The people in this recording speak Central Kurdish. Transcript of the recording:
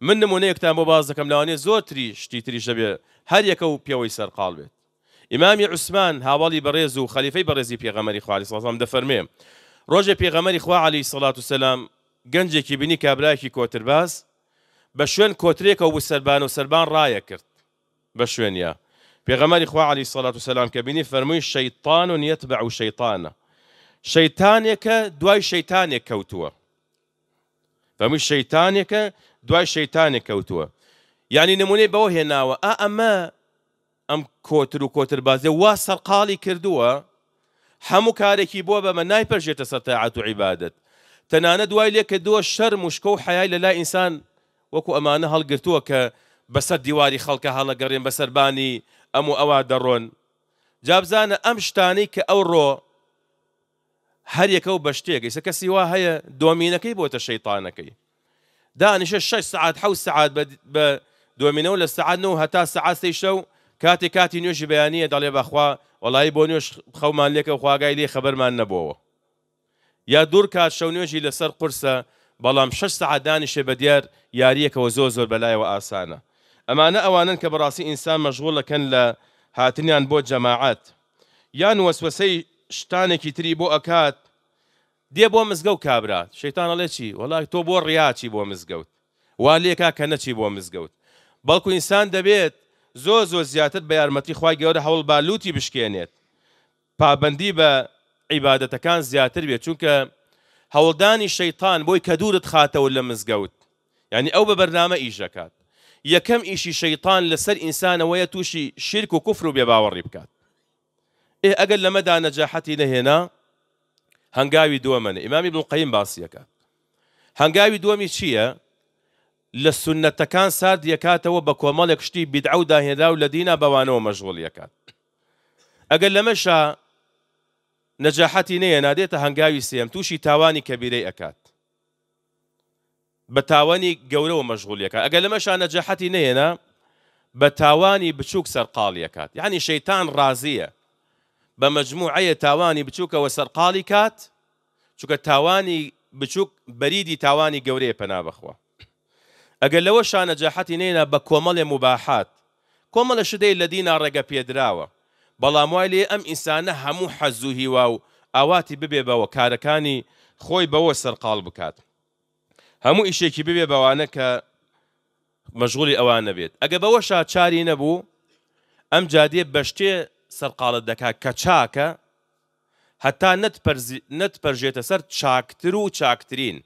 من نمونەیەکتان بۆ باز دەکەم لەوانێ زۆرتری شتی تریشە بێ هەر یەکە و پێوەی سەرقال بێت ئیمامی عوسمان هاواڵی بەڕێز و خەلیفەی بەڕێزی پێغەمەری خوالی سڵام دەفەرمێ ڕۆژێ پێغەمەری خوا علی سەڵات و سەسلام گەنجێکی بینی کابراایکی کۆترباز بە شوێن کۆترێکە و سەربان و سەربان ڕایە کرد بە شوێنە پێغەمەری خوا علی سەڵات و سەسلام کە بینی فەرمووی شەیتان و نیەت بە و شەیتانە شەیتانێکە دوای شەیتانێک کەوتووە بەمووی شەیتانێکە دوای شەیتانێک کەوتووە ینی نمونەی بەوە هێناوە ئا ئەمە ئەم کۆتر و کۆتربازێ وا سەرقاڵی کردووە هەموو کارێکی بووە بەمە نایپەرژێتە سەتەعات و عیبادت تەنانە دوای لێ کە دووە شەر مشکە و حیای لە لای ئینسان وەکو ئەمانە هەڵگرتووە کە بەسەر دیواری خەڵکە هەڵەگەڕێن بەسەربانی ئەم و ئەوا دەڕۆن جابزانە ئەم شتانی کە ئەو ڕۆ هەر یەکە و بە شتێکی سە کەسی وا هەیە دۆمینەکەی بۆتە شەیتانەکەی دانیشە 6 سعات حو سعات بە دۆمینەوە لە سعات و هەتا سعاتی شەو کاتی کاتی نوێژی بەیانە دەڵێ بەخوا وڵی بۆ نوێش خەومان لێکە خواگای لێ خەبەرمان نەبووەوە یا دوور کات شەو نوێژی لەسەر قرسە بەڵام 6 سعدانیشێ بە دیار یاریەکەوە زۆ زۆر بەلایەوە ئاسانە ئەمانە ئەوانن کە بەڕاستی ئینسان مەژغوڵەکەن لە هاتنیان بۆ جەماعات یان وەسوسەی شتانێکی تری بۆ ئەکات دێ بۆ مزگەوت کابرات شەیتانەڵێ چی وەڵی تۆ بۆ ڕیاچی بۆ مزگەوت وا لێکا کە نەچی بۆ مزگەوت بەڵکو ئینسان دەبێت زۆ زۆ زیاتر بە یارمەتی خی گەورە هەوڵ بالوتی بشکێنێت پابندی بە عیباەتەکان زیاتر بێت چونکە هەوڵدانی شەیتان بۆی کە دوورت خاتەوە لە مزگەوت ینی ئەو بە بەرنامە ئیشەکات یەکەم ئیشی شەیتان لەسەر ئینسانەوەیە تووشی شرک و کوفر و بێ باوەڕی بکات ئێ ئەگەر لەمەدا نەجااحەتی نەهێنا هەنگاوی دووەمەن ئیمامی بڵقیم باسیەکە هەنگاوی دووەمی چییە لە سنەتەکان سارد یەکاتەوە بە کۆمەڵێک شتی بیدعو داهێدا و لە دینا بەوانەوە مەژغڵیەکات ئەگەر لەمەشا نەجااحەتی نەیە نادێتە هەنگاوی سێم تووشی تاوانی کەبیرەی ئەکات بە تاوانی گەورەوە مەژغولەکە ئەگە لەمەشا نەجااحەتی نەیەنا بە تاوانی بچووک سەرقاڵیەکات یعنی شەیتان ڕازیە بە مجموعەیە تاوانی بچووکەوە سەرقاڵی کات چونکە تاوانی بچووک بەریدی تاوانی گەورەیە پەنابخوا ئەگەر لەوە شانە جاحەتی نێنە بە کۆمەڵێ مباحات کۆمەڵە شدەی لە دینا ڕێگە پێدراوە بەڵام وای لێ ئەم ئینسانە هەموو حەزوهی وا و ئاواتی ببێ بەوە کارەکانی خۆی بەوە سەرقال بکات هەموو ئیشێکی ببێ بەوانە کە مەژغولی ئەوانە بێت ئەگە بەوە شاچاری نەبوو ئەم جادێ بەشتێ سەرقاڵت دەکا کە چاکە هەتا نەت پەرژێتە سەر چاکتر و چاکترین.